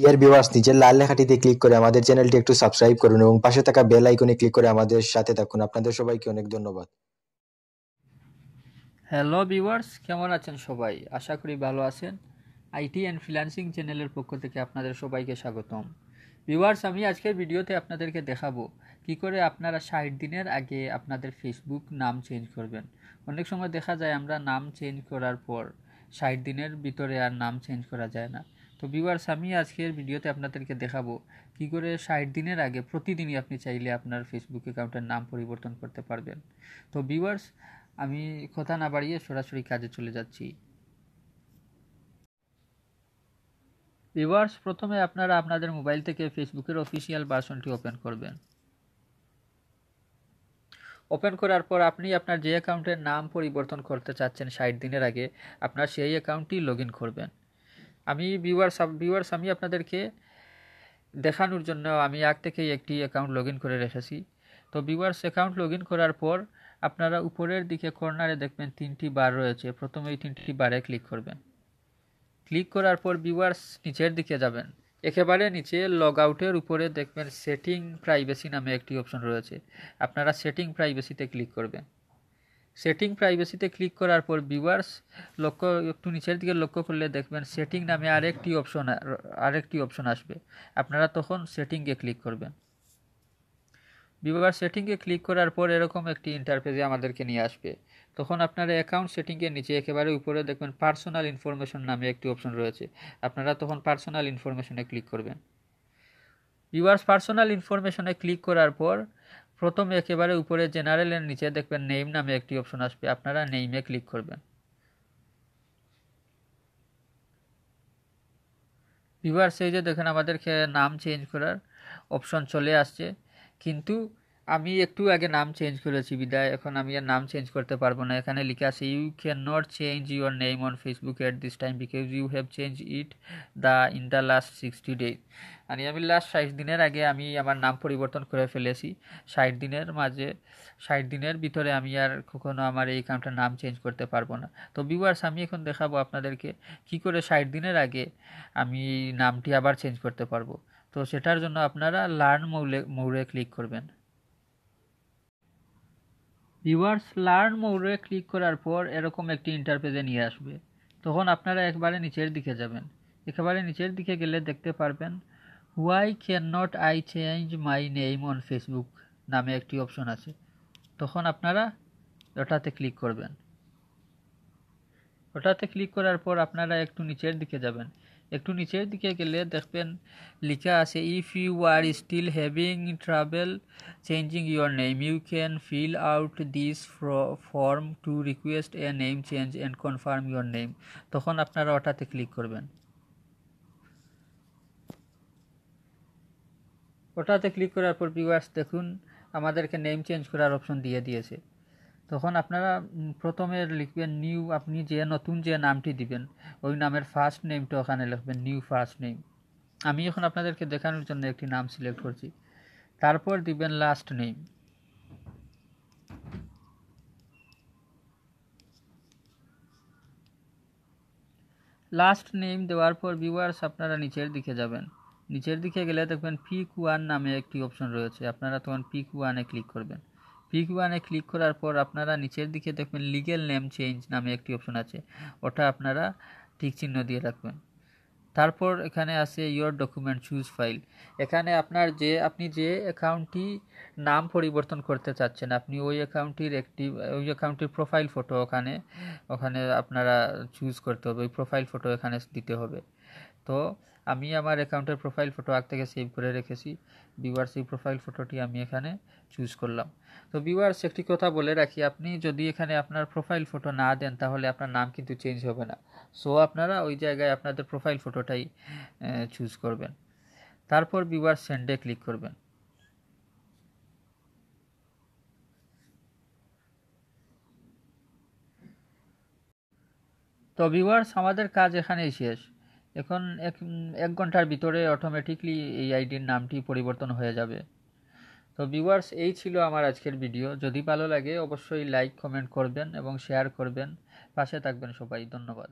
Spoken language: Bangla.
ডিয়ার ভিউয়ার্স নিচের লাল লেখাটিতে ক্লিক করে আমাদের চ্যানেলটি একটু সাবস্ক্রাইব করুন এবং পাশে থাকা বেল আইকনে ক্লিক করে আমাদের সাথে থাকুন আপনাদের সবাইকে অনেক ধন্যবাদ হ্যালো ভিউয়ার্স কেমন আছেন সবাই আশা করি ভালো আছেন আইটি অ্যান্ড ফ্রিল্যান্সিং চ্যানেলের পক্ষ থেকে আপনাদের সবাইকে স্বাগতম ভিউয়ার্স আমি আজকের ভিডিওতে আপনাদেরকে দেখাবো কি করে আপনারা ষাট দিনের আগে আপনাদের ফেসবুক নাম চেঞ্জ করবেন অনেক সময় দেখা যায় আমরা নাম চেঞ্জ করার পর ষাট দিনের ভিতরে আর নাম চেঞ্জ করা যায় না তো ভিউয়ার্স আমি আজকের ভিডিওতে আপনাদেরকে দেখাবো কি করে ষাট দিনের আগে প্রতিদিনই আপনি চাইলে আপনার ফেসবুক অ্যাকাউন্টের নাম পরিবর্তন করতে পারবেন তো ভিউয়ার্স আমি কথা না বাড়িয়ে সরাসরি কাজে চলে যাচ্ছি ভিউয়ার্স প্রথমে আপনারা আপনাদের মোবাইল থেকে ফেসবুকের অফিসিয়াল ভার্সনটি ওপেন করবেন ওপেন করার পর আপনি আপনার যে অ্যাকাউন্টের নাম পরিবর্তন করতে চাচ্ছেন ষাট দিনের আগে আপনার সেই অ্যাকাউন্টটি লগ করবেন আমি ভিউয়ার্স ভিউয়ার্স আমি আপনাদেরকে দেখানোর জন্য আমি আগ থেকেই একটি অ্যাকাউন্ট লগ করে রেখেছি তো ভিউয়ার্স অ্যাকাউন্ট লগ করার পর আপনারা উপরের দিকে কর্নারে দেখবেন তিনটি বার রয়েছে প্রথমে এই তিনটি বারে ক্লিক করবেন ক্লিক করার পর ভিউয়ার্স নিচের দিকে যাবেন একেবারে নিচে লগ আউটের উপরে দেখবেন সেটিং প্রাইভেসি নামে একটি অপশন রয়েছে আপনারা সেটিং প্রাইভেসিতে ক্লিক করবেন সেটিং প্রাইভেসিতে ক্লিক করার পর ভিউয়ার্স লক্ষ্য একটু নিচের দিকে লক্ষ্য করলে দেখবেন সেটিং নামে আরেকটি অপশন আরেকটি অপশন আসবে আপনারা তখন সেটিংয়ে ক্লিক করবেন ভিউয়ার সেটিংয়ে ক্লিক করার পর এরকম একটি ইন্টারফেসে আমাদেরকে নিয়ে আসবে তখন আপনারা অ্যাকাউন্ট সেটিংয়ের নিচে একেবারে উপরে দেখবেন পার্সোনাল ইনফরমেশন নামে একটি অপশন রয়েছে আপনারা তখন পার্সোনাল ইনফরমেশনে ক্লিক করবেন ভিউয়ার্স পার্সোনাল ইনফরমেশনে ক্লিক করার পর প্রথম একেবারে উপরে জেনারেলের নিচে দেখবেন নেইম নামে একটি অপশন আসবে আপনারা নেইমে ক্লিক করবেন ভিউয়ার সেই যে দেখেন আমাদেরকে নাম চেঞ্জ করার অপশন চলে আসছে কিন্তু আমি একটু আগে নাম চেঞ্জ করেছি বিদায় এখন আমি আর নাম চেঞ্জ করতে পারবো না এখানে লিখে আছে you can not change your name on Facebook at this time because you have change it the in the last sixty days মানে আমি লাস্ট ষাট দিনের আগে আমি আমার নাম পরিবর্তন করে ফেলেছি ষাট দিনের মাঝে ষাট দিনের ভিতরে আমি আর কখনো আমার এই কামটার নাম চেঞ্জ করতে পারবো না তো বিওয়ার্স আমি এখন দেখাবো আপনাদেরকে কি করে ষাট দিনের আগে আমি নামটি আবার চেঞ্জ করতে পারবো তো সেটার জন্য আপনারা লার্ন মৌলে মৌরে ক্লিক করবেন ভিউয়ার্স লার্ন মোড়ে ক্লিক করার পর এরকম একটি ইন্টারপেজে নিয়ে আসবে তখন আপনারা একবারে নিচের দিকে যাবেন একেবারে নিচের দিকে গেলে দেখতে পারবেন why can not I change my name on Facebook নামে একটি অপশন আছে তখন আপনারা ওটাতে ক্লিক করবেন ওটাতে ক্লিক করার পর আপনারা একটু নিচের দিকে যাবেন একটু নিচের দিকে গেলে দেখবেন লেখা আছে if you are still having trouble changing your name you can fill out this form to request a name change and confirm your name তখন আপনারা ওটাতে ক্লিক করবেন ওটাতে ক্লিক করার পর ভিউয়ার্স দেখুন আমাদেরকে নেম চেঞ্জ করার অপশন দিয়ে দিয়েছে তখন আপনারা প্রথমে লিখবেন নিউ আপনি যে নতুন যে নামটি দিবেন ওই নামের ফার্স্ট নেমটা ওখানে লিখবেন নিউ ফার্স্ট নেম আমি এখন আপনাদেরকে দেখানোর জন্য একটি নাম সিলেক্ট করছি তারপর দিবেন লাস্ট নেম লাস্ট নেম দেওয়ার পর ভিউয়ার্স আপনারা নিচের দিকে যাবেন নিচের দিকে গেলে দেখবেন পিক ওয়ান নামে একটি অপশন রয়েছে আপনারা তখন পিক ওয়ানে ক্লিক করবেন পিক ওয়ানে ক্লিক করার পর আপনারা নিচের দিকে দেখবেন লিগেল নেম চেঞ্জ নামে একটি অপশন আছে ওটা আপনারা ঠিক চিহ্ন দিয়ে রাখবেন তারপর এখানে আছে ইয়োর ডকুমেন্ট চুজ ফাইল এখানে আপনার যে আপনি যে অ্যাকাউন্টটি নাম পরিবর্তন করতে চাচ্ছেন আপনি ওই অ্যাকাউন্টটির একটি ওই অ্যাকাউন্টটির প্রোফাইল ফটো ওখানে ওখানে আপনারা চুজ করতে হবে ওই প্রোফাইল ফটো এখানে দিতে হবে তো আমি আমার অ্যাকাউন্টের প্রোফাইল ফটো আগ থেকে সেভ করে রেখেছি ভিউয়ার্স এই প্রোফাইল ফটোটি আমি এখানে চুজ করলাম তো ভিউয়ার্স একটি কথা বলে রাখি আপনি যদি এখানে আপনার প্রোফাইল ফটো না দেন তাহলে আপনার নাম কিন্তু চেঞ্জ হবে না সো আপনারা ওই জায়গায় আপনাদের প্রোফাইল ফটোটাই চুজ করবেন তারপর ভিউয়ার্স সেন্ডে ক্লিক করবেন তো ভিউয়ার্স আমাদের কাজ এখানেই শেষ এখন এক এক ঘন্টার ভিতরে অটোমেটিকলি এই আইডির নামটি পরিবর্তন হয়ে যাবে তো ভিউয়ার্স এই ছিল আমার আজকের ভিডিও যদি ভালো লাগে অবশ্যই লাইক কমেন্ট করবেন এবং শেয়ার করবেন পাশে থাকবেন সবাই ধন্যবাদ